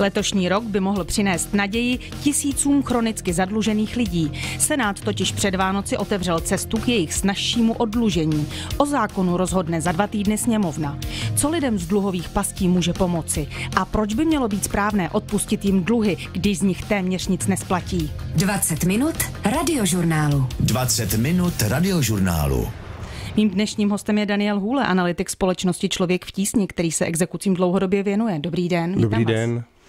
Letošní rok by mohl přinést naději tisícům chronicky zadlužených lidí. Senát totiž před Vánoci otevřel cestu k jejich snažšímu odlužení. O zákonu rozhodne za dva týdny sněmovna. Co lidem z dluhových pastí může pomoci? A proč by mělo být správné odpustit jim dluhy, když z nich téměř nic nesplatí? 20 minut radiožurnálu. 20 minut radiožurnálu. Mým dnešním hostem je Daniel Hůle, analytik společnosti Člověk v tísni, který se exekucím dlouhodobě věnuje. Dobrý den. Dobrý vás. den.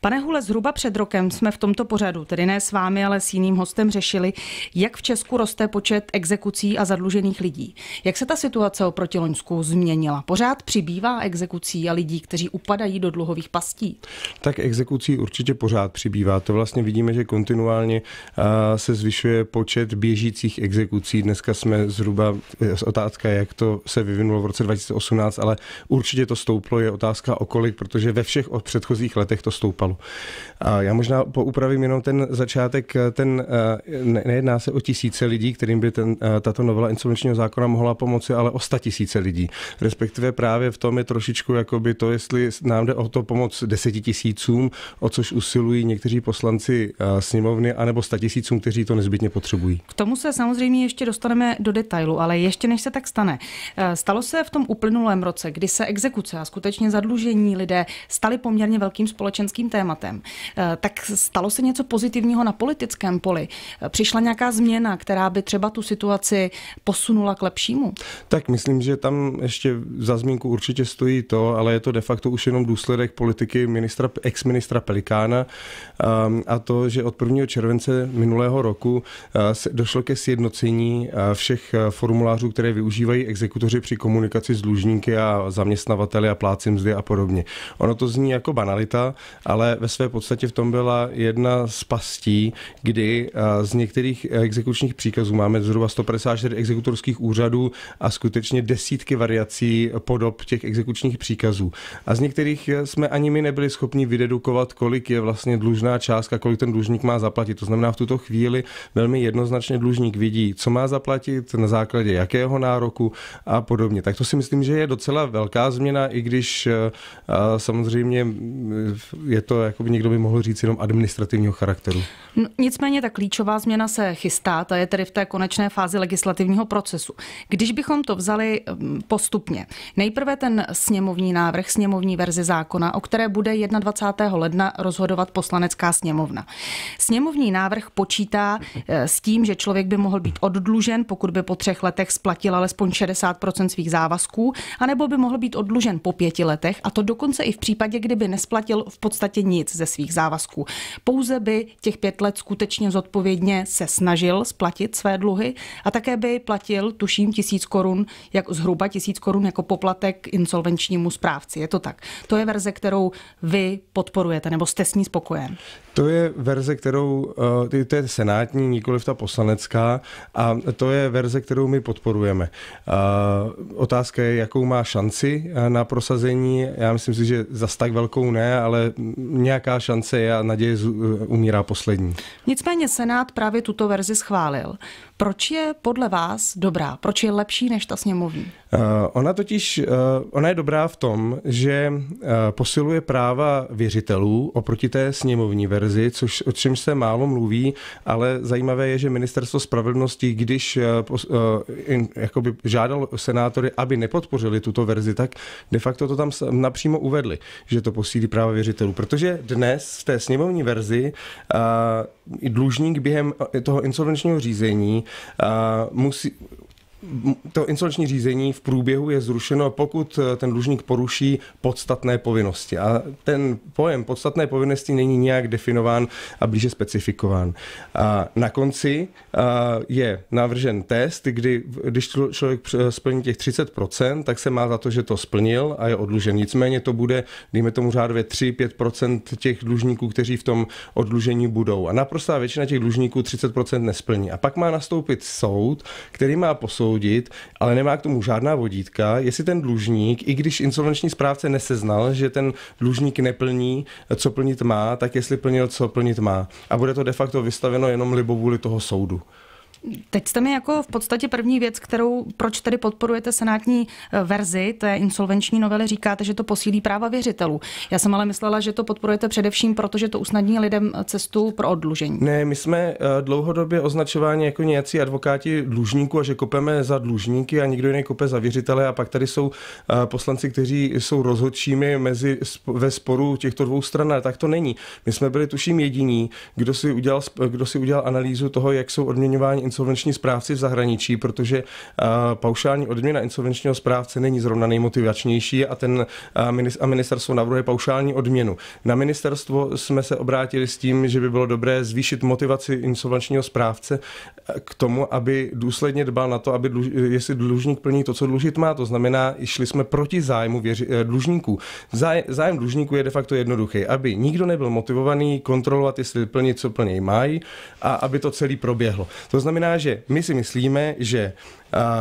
Pane Hule, zhruba před rokem jsme v tomto pořadu, tedy ne s vámi, ale s jiným hostem, řešili, jak v Česku roste počet exekucí a zadlužených lidí. Jak se ta situace oproti Loňsku změnila? Pořád přibývá exekucí a lidí, kteří upadají do dluhových pastí? Tak exekucí určitě pořád přibývá. To vlastně vidíme, že kontinuálně se zvyšuje počet běžících exekucí. Dneska jsme zhruba, eh, otázka, jak to se vyvinulo v roce 2018, ale určitě to stouplo. Je otázka o kolik, protože ve všech předchozích letech to stoupalo. A já možná poupravím jenom ten začátek, eh, ten, eh, ne, nejedná se o tisíce lidí, kterým by ten, eh, tato novela insolvenčního zákona mohla pomoci, ale o sta tisíce lidí. Respektive právě v tom je trošičku jakoby to, jestli nám jde o to pomoc deseti tisícům, o což usilují někteří poslanci sněmovny, anebo sta tisícům, kteří to nezbytně potřebují. K tomu se samozřejmě ještě dostaneme do detailu, ale ještě než se tak stane. Stalo se v tom uplynulém roce, kdy se exekuce a skutečně zadlužení lidé staly poměrně velkým společenským tématem. Eh, tak stalo se něco pozitivního na politickém poli? Eh, přišla nějaká změna, která by třeba tu situaci posunula k lepšímu? Tak myslím, že tam ještě za zmínku určitě stojí to, ale je to de facto už jenom důsledek politiky ministra, ex-ministra Pelikána ehm, a to, že od 1. července minulého roku eh, došlo ke sjednocení všech formulářů, které využívají exekutoři při komunikaci s dlužníky a zaměstnavateli a plácím mzdy a podobně. Ono to zní jako banalita, ale ale ve své podstatě v tom byla jedna z pastí, kdy eh, z některých exekučních příkazů máme zhruba 154 exekutorských úřadů a skutečně desítky variací podob těch exekučních příkazů. A z některých eh, jsme ani my nebyli schopni vydedukovat, kolik je vlastně dlužná částka, kolik ten dlužník má zaplatit. To znamená, v tuto chvíli velmi jednoznačně dlužník vidí, co má zaplatit, na základě jakého nároku a podobně. Tak to si myslím, že je docela velká změna, i když eh, samozřejmě mm, je to jako by někdo by mohl říct, jenom administrativního charakteru. No, nicméně ta klíčová změna se chystá, ta je tedy v té konečné fázi legislativního procesu. Když bychom to vzali postupně, nejprve ten sněmovní návrh, sněmovní verzi zákona, o které bude 21. ledna rozhodovat poslanecká sněmovna. Sněmovní návrh počítá e, s tím, že člověk by mohl být oddlužen, pokud by po třech letech splatil alespoň 60 svých závazků, anebo by mohl být oddlužen po pěti letech, a to dokonce i v případě, kdyby nesplatil v podstatě nic ze svých závazků. Pouze by těch pět let skutečně zodpovědně se snažil splatit své dluhy a také by platil, tuším, tisíc korun, jak zhruba tisíc korun jako poplatek insolvenčnímu správci. Je to tak. To je verze, kterou vy podporujete, nebo jste s ní spokojen? To je verze, kterou, eh, to je senátní, nikoliv ta poslanecká a to je verze, kterou my podporujeme. Eh, otázka je, jakou má šanci eh, na prosazení. Já myslím si, že zas tak velkou ne, ale nějaká šance a naděje umírá poslední. Nicméně Senát právě tuto verzi schválil. Proč je podle vás dobrá? Proč je lepší než ta sněmovní? Eh, ona totiž, eh, ona je dobrá v tom, že eh, posiluje práva věřitelů oproti té sněmovní verzi, což o čem se málo mluví, ale zajímavé je, že ministerstvo spravedlnosti, když jakoby žádal senátory, aby nepodpořili tuto verzi, tak de facto to tam napřímo uvedli, že to posílí práva věřitelů. Protože dnes v té sněmovní verzi dlužník během toho insolvenčního řízení musí, to insolvenční řízení v průběhu je zrušeno, pokud eh, ten dlužník poruší podstatné povinnosti. A ten pojem podstatné povinnosti není nějak definován a blíže specifikován. A na konci eh, je navržen test, kdy když člověk splní těch 30%, tak se má za to, že to splnil a je odlužen. Nicméně to bude, dejme tomu řádově 3-5% těch dlužníků, kteří v tom odlužení budou. A naprostá většina těch dlužníků 30% nesplní. A pak má nastoupit soud, který má posoudit, posoudit, ale nemá k tomu žádná vodítka, jestli ten dlužník, i když insolvenční správce neseznal, že ten dlužník neplní, co plnit má, tak jestli plnil, co plnit má. A bude to de facto vystaveno jenom libovůli toho soudu. Teď jste mi jako v podstatě první věc, kterou, proč tedy podporujete senátní eh, verzi té insolvenční novely, říkáte, že to posílí práva věřitelů. Já jsem ale myslela, že to podporujete především, protože to usnadní lidem eh, cestu pro odlužení. Ne, my jsme eh, dlouhodobě označováni jako nějací advokáti dlužníků a že kopeme za dlužníky a nikdo jiný kope za věřitele a pak tady jsou poslanci, kteří jsou rozhodčími mezi, ve sporu těchto dvou stran, ale tak to není. My jsme byli tuším jediní, kdo si udělal, kdo si udělal analýzu toho, jak jsou odměňováni insolvenční správci v zahraničí, protože paušální odměna insolvenčního správce není zrovna nejmotivačnější a, ten, a ministerstvo navrhuje paušální odměnu. Na ministerstvo jsme se obrátili s tím, že by bylo dobré zvýšit motivaci insolvenčního správce e, k tomu, aby důsledně dbal na to, aby dluž, e, jestli dlužník plní to, co dlužit má. To znamená, šli jsme proti zájmu věři, e, dlužníků. Zájem, zájem dlužníků je de facto jednoduchý, aby nikdo nebyl motivovaný kontrolovat, jestli plní, co plní mají a aby to celý proběhlo. To znamená, znamená, že my si myslíme, že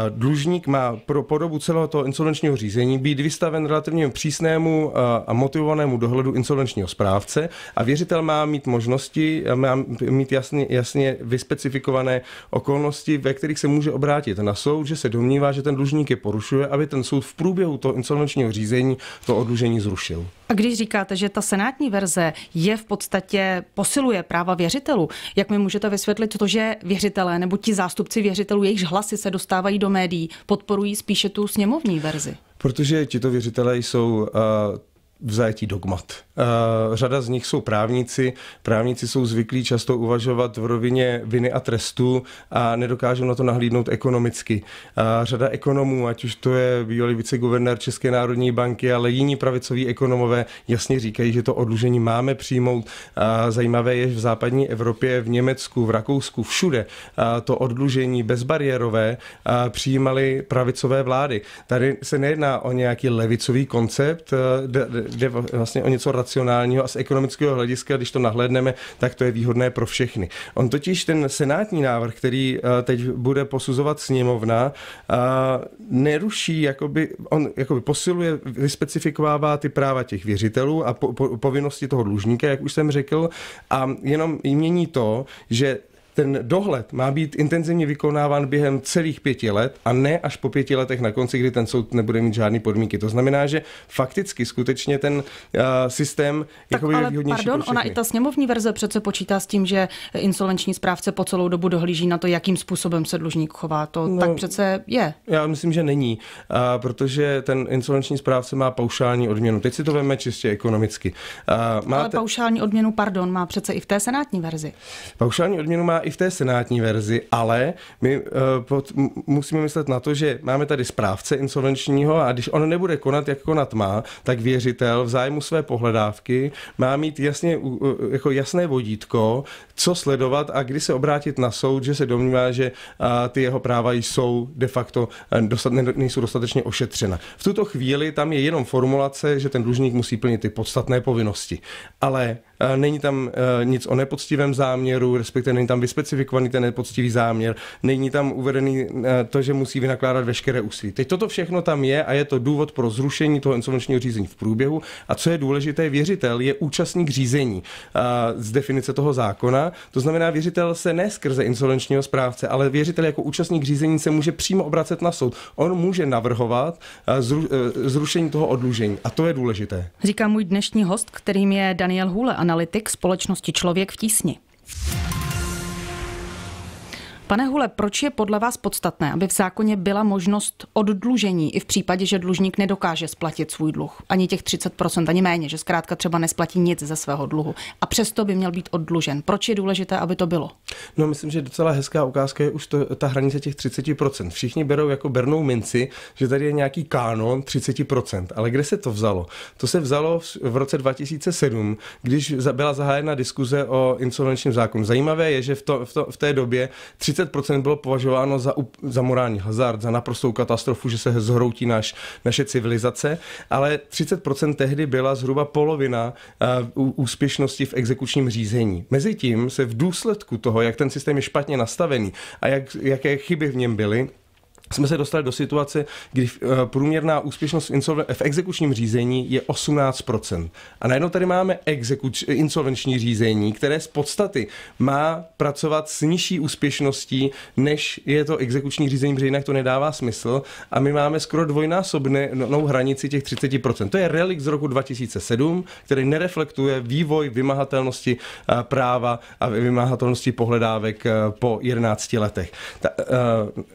Dlužník má pro podobu celého toho insolvenčního řízení být vystaven relativně přísnému a motivovanému dohledu insolvenčního správce a věřitel má mít možnosti, má mít jasně, jasně vyspecifikované okolnosti, ve kterých se může obrátit na soud, že se domnívá, že ten dlužník je porušuje, aby ten soud v průběhu toho insolvenčního řízení to odlužení zrušil. A když říkáte, že ta senátní verze je v podstatě posiluje práva věřitelů, jak mi můžete vysvětlit to, že věřitelé nebo ti zástupci věřitelů, jejichž hlasy se dostávají dostávají do médií, podporují spíše tu sněmovní verzi? Protože tito věřitelé jsou uh, v zajetí dogmat. Eh, řada z nich jsou právníci. Právníci jsou zvyklí často uvažovat v rovině viny a trestu a nedokážou na to nahlídnout ekonomicky. Eh, řada ekonomů, ať už to je bývalý viceguvernér České národní banky, ale jiní pravicoví ekonomové jasně říkají, že to odlužení máme přijmout. Eh, zajímavé je, že v západní Evropě, v Německu, v Rakousku, všude to odlužení bezbariérové přijímali pravicové vlády. Tady se nejedná o nějaký levicový koncept, jde vlastně o něco racionálního a z ekonomického hlediska, když to nahlédneme, tak to je výhodné pro všechny. On totiž ten senátní návrh, který eh, teď bude posuzovat sněmovna, eh, neruší, jakoby, on jakoby posiluje, vyspecifikovává ty práva těch věřitelů a po, po, povinnosti toho dlužníka, jak už jsem řekl, a jenom mění to, že ten dohled má být intenzivně vykonáván během celých pěti let a ne až po pěti letech na konci, kdy ten soud nebude mít žádné podmínky. To znamená, že fakticky skutečně ten uh, systém tak ale ale výhodnější pardon, ona i ta sněmovní verze přece počítá s tím, že insolvenční správce po celou dobu dohlíží na to, jakým způsobem se dlužník chová. To no, tak přece je. Já myslím, že není, uh, protože ten insolvenční správce má paušální odměnu. Teď si to veme čistě ekonomicky. Uh, máte... Ale paušální odměnu, pardon, má přece i v té senátní verzi. Paušální odměnu má i v té senátní verzi, ale my uh, pod, musíme myslet na to, že máme tady správce insolvenčního a když on nebude konat, jak konat má, tak věřitel v zájmu své pohledávky má mít jasně, uh, jako jasné vodítko, co sledovat a kdy se obrátit na soud, že se domnívá, že uh, ty jeho práva jsou de facto eh, dostat, ne, nejsou dostatečně ošetřena. V tuto chvíli tam je jenom formulace, že ten dlužník musí plnit ty podstatné povinnosti, ale uh, není tam uh, nic o nepoctivém záměru, respektive není tam specifikovaný ten nepoctivý záměr, není tam uvedený eh, to, že musí vynakládat veškeré úsilí. Teď toto všechno tam je a je to důvod pro zrušení toho insolvenčního řízení v průběhu. A co je důležité, věřitel je účastník řízení eh, z definice toho zákona. To znamená, věřitel se ne skrze insolvenčního správce, ale věřitel jako účastník řízení se může přímo obracet na soud. On může navrhovat eh, zru, zrušení toho odlužení. A to je důležité. Říká můj dnešní host, kterým je Daniel Hůle, analytik společnosti Člověk v tísni. Pane Hule, proč je podle vás podstatné, aby v zákoně byla možnost oddlužení i v případě, že dlužník nedokáže splatit svůj dluh? Ani těch 30%, ani méně, že zkrátka třeba nesplatí nic ze svého dluhu. A přesto by měl být oddlužen. Proč je důležité, aby to bylo? No, myslím, že docela hezká ukázka je už to, ta hranice těch 30%. Všichni berou jako bernou minci, že tady je nějaký kánon 30%. Ale kde se to vzalo? To se vzalo v roce 2007, když byla zahájena diskuze o insolvenčním zákonu. Zajímavé je, že v, to, v, to, v té době 30% bylo považováno za, za morální hazard, za naprostou katastrofu, že se zhroutí naš, naše civilizace, ale 30% tehdy byla zhruba polovina uh, úspěšnosti v exekučním řízení. Mezitím se v důsledku toho, jak ten systém je špatně nastavený a jak, jaké chyby v něm byly, jsme se dostali do situace, kdy eh, průměrná úspěšnost v, v exekučním řízení je 18%. A najednou tady máme exekuč- insolvenční řízení, které z podstaty má pracovat s nižší úspěšností, než je to exekuční řízení, protože jinak to nedává smysl. A my máme skoro dvojnásobnou no, hranici těch 30%. To je relik z roku 2007, který nereflektuje vývoj vymahatelnosti eh, práva a vymahatelnosti pohledávek eh, po 11 letech.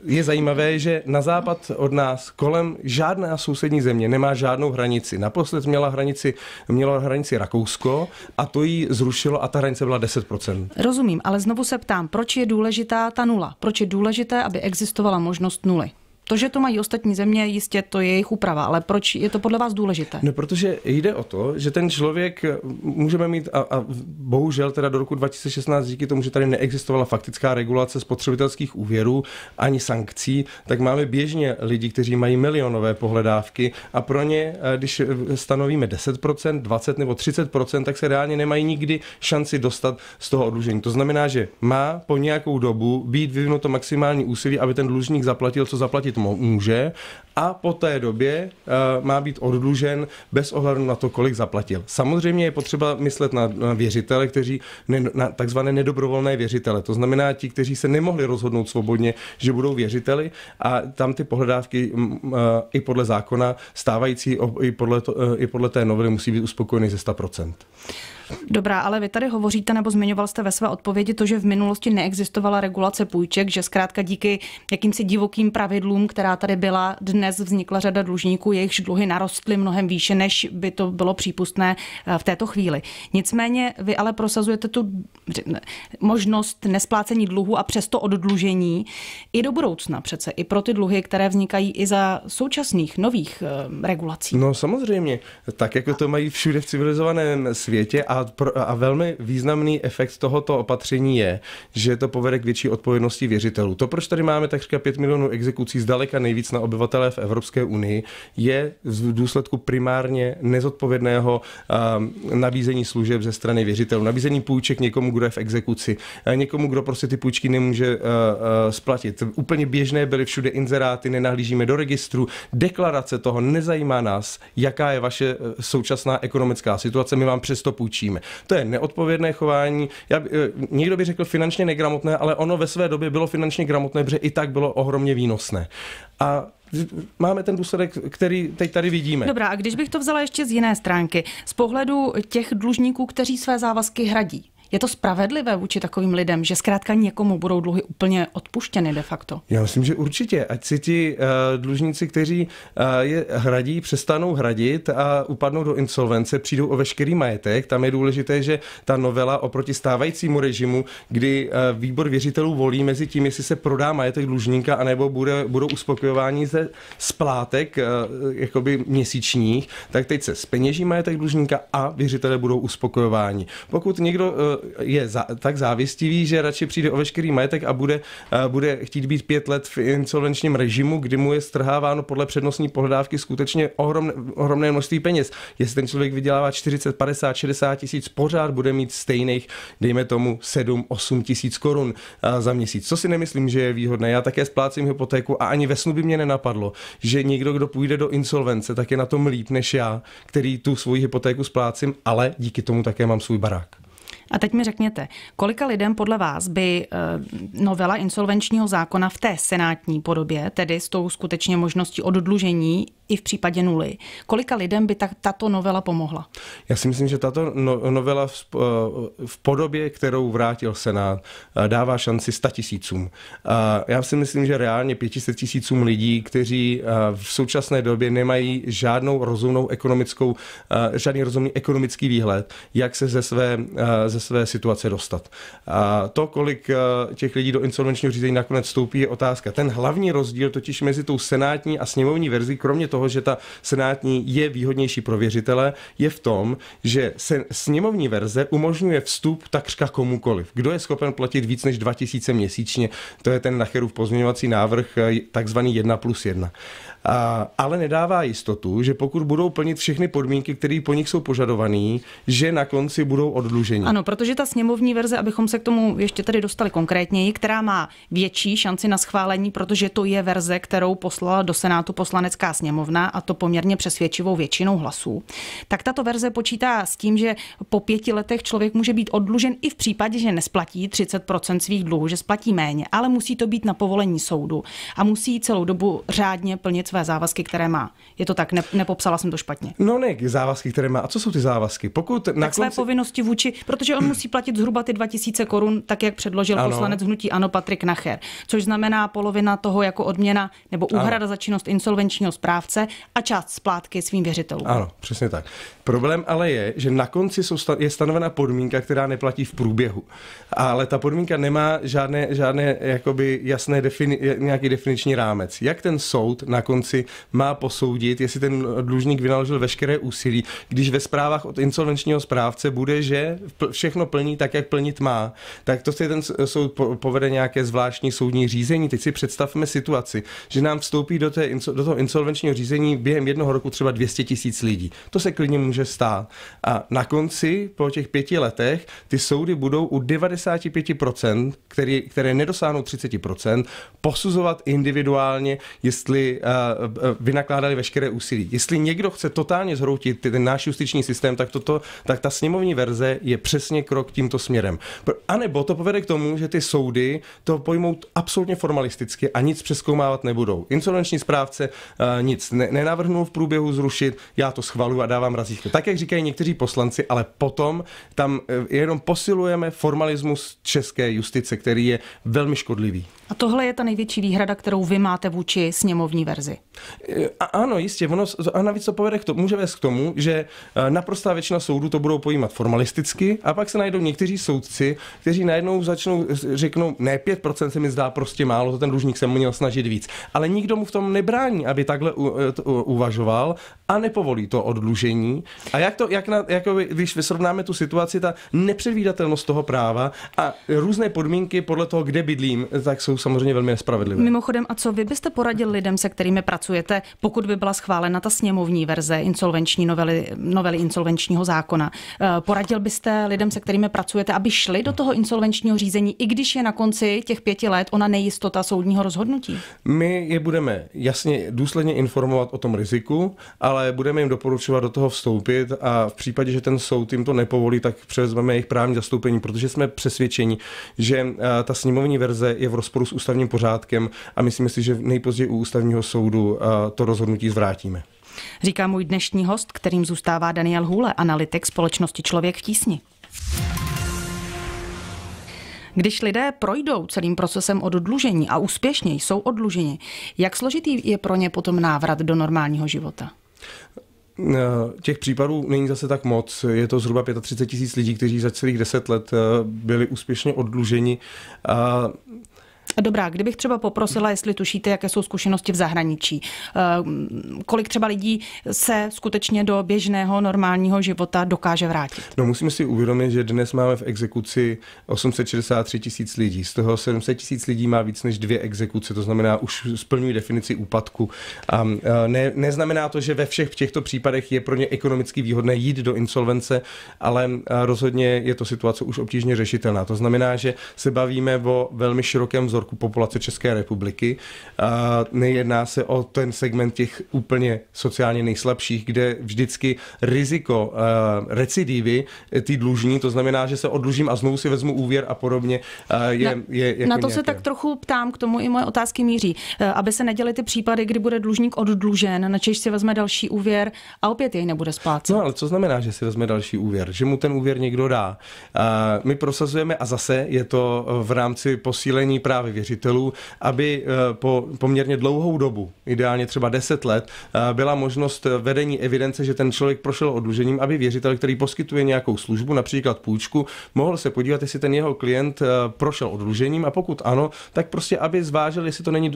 je zajímavé, že na západ od nás kolem žádná sousední země nemá žádnou hranici. Naposled měla hranici, měla hranici Rakousko a to ji zrušilo a ta hranice byla 10%. Rozumím, ale znovu se ptám, proč je důležitá ta nula? Proč je důležité, aby existovala možnost nuly? To, že to mají ostatní země, jistě to je jejich úprava, ale proč je to podle vás důležité? No, protože jde o to, že ten člověk eh, můžeme mít, a, a bohužel teda do roku 2016 díky tomu, že tady neexistovala faktická regulace spotřebitelských úvěrů ani sankcí, tak máme běžně lidi, kteří mají milionové pohledávky a pro ně, eh, když eh, stanovíme 10%, 20 nebo 30%, tak se reálně nemají nikdy šanci dostat z toho odlužení. To znamená, že má po nějakou dobu být vyvinuto maximální úsilí, aby ten dlužník zaplatil, co zaplatit může a po té době eh, má být odlužen bez ohledu na to, kolik zaplatil. Samozřejmě je potřeba myslet na, věřitele, kteří, na takzvané nedobrovolné věřitele, to znamená ti, kteří se nemohli rozhodnout svobodně, že budou věřiteli a tam ty pohledávky eh, i podle zákona stávající, i podle, to, eh, i podle té novely musí být uspokojeny ze 100%. Dobrá, ale vy tady hovoříte nebo zmiňoval jste ve své odpovědi to, že v minulosti neexistovala regulace půjček, že zkrátka díky jakýmsi divokým pravidlům, která tady byla, dnes vznikla řada dlužníků, jejichž dluhy narostly mnohem výše, než by to bylo přípustné eh, v této chvíli. Nicméně vy ale prosazujete tu eh, možnost nesplácení dluhu a přesto oddlužení i do budoucna přece, i pro ty dluhy, které vznikají i za současných nových eh, regulací. No samozřejmě, tak jako to mají všude v civilizovaném světě a a, pro, a velmi významný efekt tohoto opatření je, že to povede k větší odpovědnosti věřitelů. To, proč tady máme takřka 5 milionů exekucí zdaleka nejvíc na obyvatele v Evropské unii, je v důsledku primárně nezodpovědného um, nabízení služeb ze strany věřitelů. Nabízení půjček někomu, kdo je v exekuci, eh, někomu, kdo prostě ty půjčky nemůže uh, uh, splatit. Úplně běžné byly všude inzeráty, nenahlížíme do registru, deklarace toho, nezajímá nás, jaká je vaše současná ekonomická situace, my vám přesto půjčíme šetříme. To je neodpovědné chování. Já, eh, někdo by řekl finančně negramotné, ale ono ve své době bylo finančně gramotné, protože i tak bylo ohromně výnosné. A máme ten důsledek, který teď tady vidíme. Dobrá, a když bych to vzala ještě z jiné stránky, z pohledu těch dlužníků, kteří své závazky hradí. Je to spravedlivé vůči takovým lidem, že zkrátka někomu budou dluhy úplně odpuštěny de facto? Já myslím, že určitě. Ať si ti uh, dlužníci, kteří uh, je hradí, přestanou hradit a upadnou do insolvence, přijdou o veškerý majetek. Tam je důležité, že ta novela oproti stávajícímu režimu, kdy uh, výbor věřitelů volí mezi tím, jestli se prodá majetek dlužníka, anebo bude, budou uspokojováni ze splátek uh, jakoby měsíčních, tak teď se speněží majetek dlužníka a věřitelé budou uspokojováni. Pokud někdo je za, tak závistivý, že radši přijde o veškerý majetek a bude, bude chtít být pět let v insolvenčním režimu, kdy mu je strháváno podle přednostní pohledávky skutečně ohromné, ohromné množství peněz. Jestli ten člověk vydělává 40, 50, 60 tisíc, pořád bude mít stejných, dejme tomu 7, 8 tisíc korun za měsíc. Co si nemyslím, že je výhodné. Já také splácím hypotéku a ani ve snu by mě nenapadlo, že někdo, kdo půjde do insolvence, tak je na tom líp než já, který tu svoji hypotéku splácím, ale díky tomu také mám svůj barák. A teď mi řekněte, kolika lidem podle vás by eh, novela insolvenčního zákona v té senátní podobě, tedy s tou skutečně možností oddlužení, i v případě nuly. Kolika lidem by tak tato novela pomohla? Já si myslím, že tato no, novela v, eh, v podobě, kterou vrátil Senát, eh, dává šanci 100 tisícům. Já si myslím, že reálně 500 tisícům lidí, kteří eh, v současné době nemají žádnou rozumnou ekonomickou, žádný rozumný ekonomický výhled, jak se ze své, ze své situace dostat. A to, kolik těch lidí do insolvenčního řízení nakonec vstoupí, je otázka. Ten hlavní rozdíl totiž mezi tou senátní a sněmovní verzí, kromě toho, toho, že ta senátní je výhodnější pro věřitele, je v tom, že se sněmovní verze umožňuje vstup takřka komukoliv. Kdo je schopen platit víc než 2000 měsíčně, to je ten Nacherův pozměňovací návrh eh, takzvaný 1 plus 1. A, ale nedává jistotu, že pokud budou plnit všechny podmínky, které po nich jsou požadované, že na konci budou odlužení. Ano, protože ta sněmovní verze, abychom se k tomu ještě tady dostali konkrétněji, která má větší šanci na schválení, protože to je verze, kterou poslala do Senátu poslanecká sněmovna sněmovna, a to poměrně přesvědčivou většinou hlasů, tak tato verze počítá s tím, že po pěti letech člověk může být odlužen i v případě, že nesplatí 30 svých dluhů, že splatí méně, ale musí to být na povolení soudu a musí celou dobu řádně plnit své závazky, které má. Je to tak, ne, nepopsala jsem to špatně. No ne, závazky, které má. A co jsou ty závazky? Pokud na tak konci... povinnosti vůči, protože on musí platit zhruba ty 2000 korun, tak jak předložil ano. poslanec hnutí Ano Patrik Nacher, což znamená polovina toho jako odměna nebo úhrada ano. za činnost insolvenčního správce konce a část splátky svým věřitelům. Ano, přesně tak. Problém ale je, že na konci jsou sta- je stanovena podmínka, která neplatí v průběhu. Ale ta podmínka nemá žádné, žádné jakoby jasné defini- nějaký definiční rámec. Jak ten soud na konci má posoudit, jestli ten dlužník vynaložil veškeré úsilí, když ve zprávách od insolvenčního správce bude, že všechno plní tak, jak plnit má, tak to si ten soud povede nějaké zvláštní soudní řízení. Teď si představme situaci, že nám vstoupí do, té, do toho insolvenčního řízení během jednoho roku třeba 200 tisíc lidí. To se klidně může stát. A na konci, po těch pěti letech, ty soudy budou u 95%, který, které nedosáhnou 30%, posuzovat individuálně, jestli uh, vynakládali veškeré úsilí. Jestli někdo chce totálně zhroutit ten náš justiční systém, tak, toto, tak ta sněmovní verze je přesně krok tímto směrem. A nebo to povede k tomu, že ty soudy to pojmou absolutně formalisticky a nic přeskoumávat nebudou. Insolvenční správce uh, nic ne- nenavrhnul v průběhu zrušit, já to schvalu a dávám razítko. Tak, jak říkají někteří poslanci, ale potom tam eh, jenom posilujeme formalismus české justice, který je velmi škodlivý. A tohle je ta největší výhrada, kterou vy máte vůči sněmovní verzi. Eh, a, ano, jistě. Ono, a navíc to povede k tomu, může vést k tomu, že eh, naprostá většina soudů to budou pojímat formalisticky a pak se najdou někteří soudci, kteří najednou začnou, řeknou, ne 5% se mi zdá prostě málo, to ten dlužník se měl snažit víc. Ale nikdo mu v tom nebrání, aby takhle Eh, to eh, uvažoval a nepovolí to odlužení. A jak to, jak na, jako když vysrovnáme tu situaci, ta nepředvídatelnost toho práva a různé podmínky podle toho, kde bydlím, tak jsou samozřejmě velmi nespravedlivé. Mimochodem, a co vy byste poradil lidem, se kterými pracujete, pokud by byla schválena ta sněmovní verze insolvenční novely, novely insolvenčního zákona? Eh, poradil byste lidem, se kterými pracujete, aby šli do toho insolvenčního řízení, i když je na konci těch pěti let ona nejistota soudního rozhodnutí? My je budeme jasně důsledně informovat o tom riziku, ale ale budeme jim doporučovat do toho vstoupit a v případě, že ten soud jim to nepovolí, tak převezmeme jejich právní zastoupení, protože jsme přesvědčeni, že eh, ta sněmovní verze je v rozporu s ústavním pořádkem a myslíme si, že nejpozději u ústavního soudu eh, to rozhodnutí zvrátíme. Říká můj dnešní host, kterým zůstává Daniel Hůle, analytik společnosti Člověk v tísni. Když lidé projdou celým procesem odlužení a úspěšně jsou odluženi, jak složitý je pro ně potom návrat do normálního života? Eh, těch případů není zase tak moc. Je to zhruba 35 tisíc lidí, kteří za celých 10 let eh, byli úspěšně odluženi. A Dobrá, kdybych třeba poprosila, jestli tušíte, jaké jsou zkušenosti v zahraničí. Eh, kolik třeba lidí se skutečně do běžného normálního života dokáže vrátit? No musím si uvědomit, že dnes máme v exekuci 863 tisíc lidí. Z toho 700 tisíc lidí má víc než dvě exekuce, to znamená už splňují definici úpadku. A eh, ne, neznamená to, že ve všech těchto případech je pro ně ekonomicky výhodné jít do insolvence, ale eh, rozhodně je to situace už obtížně řešitelná. To znamená, že se bavíme o velmi širokém vzoru vzorku populace České republiky. A nejedná se o ten segment těch úplně sociálně nejslabších, kde vždycky riziko eh, recidivy eh, ty dlužní, to znamená, že se odlužím a znovu si vezmu úvěr a podobně, eh, je, na, je jako Na to nějaké. se tak trochu ptám, k tomu i moje otázky míří. Aby se neděly ty případy, kdy bude dlužník oddlužen, na si vezme další úvěr a opět jej nebude splácet. No ale co znamená, že si vezme další úvěr? Že mu ten úvěr někdo dá. My prosazujeme, a zase je to v rámci posílení právě právě věřitelů, aby eh, po poměrně dlouhou dobu, ideálně třeba 10 let, eh, byla možnost vedení evidence, že ten člověk prošel odlužením, aby věřitel, který poskytuje nějakou službu, například půjčku, mohl se podívat, jestli ten jeho klient eh, prošel odlužením a pokud ano, tak prostě aby zvážil, jestli to není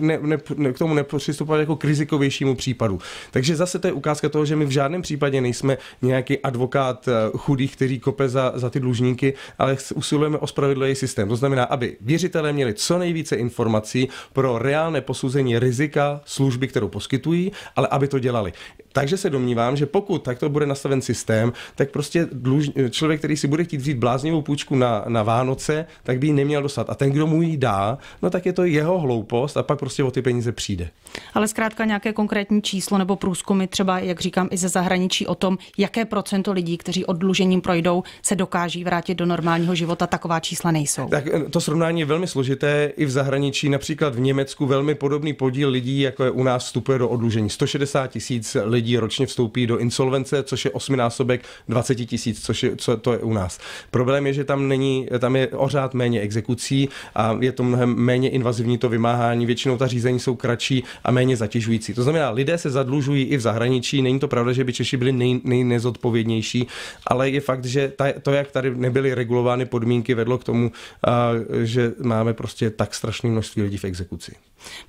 ne, ne, ne, k tomu nepřistupovat jako k rizikovějšímu případu. Takže zase to je ukázka toho, že my v žádném případě nejsme nějaký advokát chudých, který kope za, za ty dlužníky, ale usilujeme o spravedlivý systém. To znamená, aby věřitelé měli co nejvíce informací pro reálné posouzení rizika služby, kterou poskytují, ale aby to dělali. Takže se domnívám, že pokud takto bude nastaven systém, tak prostě dluž, člověk, který si bude chtít vzít bláznivou půjčku na, na Vánoce, tak by ji neměl dostat. A ten, kdo mu ji dá, no tak je to jeho hloupost a pak prostě o ty peníze přijde. Ale zkrátka nějaké konkrétní číslo nebo průzkumy, třeba, jak říkám, i ze zahraničí o tom, jaké procento lidí, kteří odlužením projdou, se dokáží vrátit do normálního života, taková čísla nejsou. Tak eh, to srovnání je velmi složité i v zahraničí. Například v Německu velmi podobný podíl lidí, jako je u nás, vstupuje do odlužení. 160 tisíc lidí lidí ročně vstoupí do insolvence, což je osminásobek 20 tisíc, což je, co to je u nás. Problém je, že tam není, tam je ořád méně exekucí a je to mnohem méně invazivní to vymáhání. Většinou ta řízení jsou kratší a méně zatěžující. To znamená, lidé se zadlužují i v zahraničí. Není to pravda, že by Češi byli nej, nejnezodpovědnější, ale je fakt, že ta, to, jak tady nebyly regulovány podmínky, vedlo k tomu, a, že máme prostě tak strašné množství lidí v exekuci.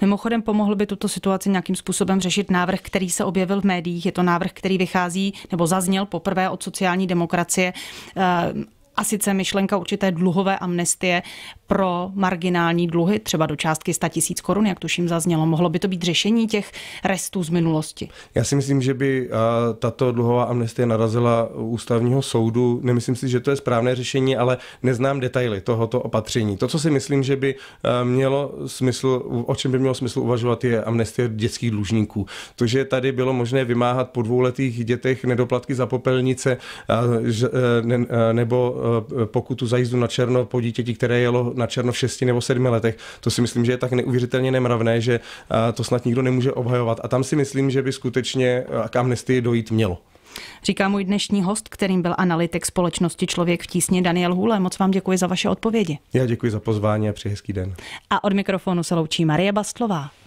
Mimochodem pomohl by tuto situaci nějakým způsobem řešit návrh, který se objevil v médiích. Je to návrh, který vychází nebo zazněl poprvé od sociální demokracie a sice myšlenka určité dluhové amnestie pro marginální dluhy, třeba do částky 100 tisíc korun, jak tuším zaznělo. Mohlo by to být řešení těch restů z minulosti? Já si myslím, že by tato dluhová amnestie narazila ústavního soudu. Nemyslím si, že to je správné řešení, ale neznám detaily tohoto opatření. To, co si myslím, že by mělo smysl, o čem by mělo smysl uvažovat, je amnestie dětských dlužníků. To, že tady bylo možné vymáhat po dvouletých dětech nedoplatky za popelnice e, e, nebo Eh, pokutu za jízdu na černo po dítěti, které jelo na černo v 6 nebo 7 letech. To si myslím, že je tak neuvěřitelně nemravné, že eh, to snad nikdo nemůže obhajovat. A tam si myslím, že by skutečně eh, k amnestii dojít mělo. Říká můj dnešní host, kterým byl analytik společnosti Člověk v tísni Daniel Hůle. Moc vám děkuji za vaše odpovědi. Já děkuji za pozvání a přeji hezký den. A od mikrofonu se loučí Marie Bastlová.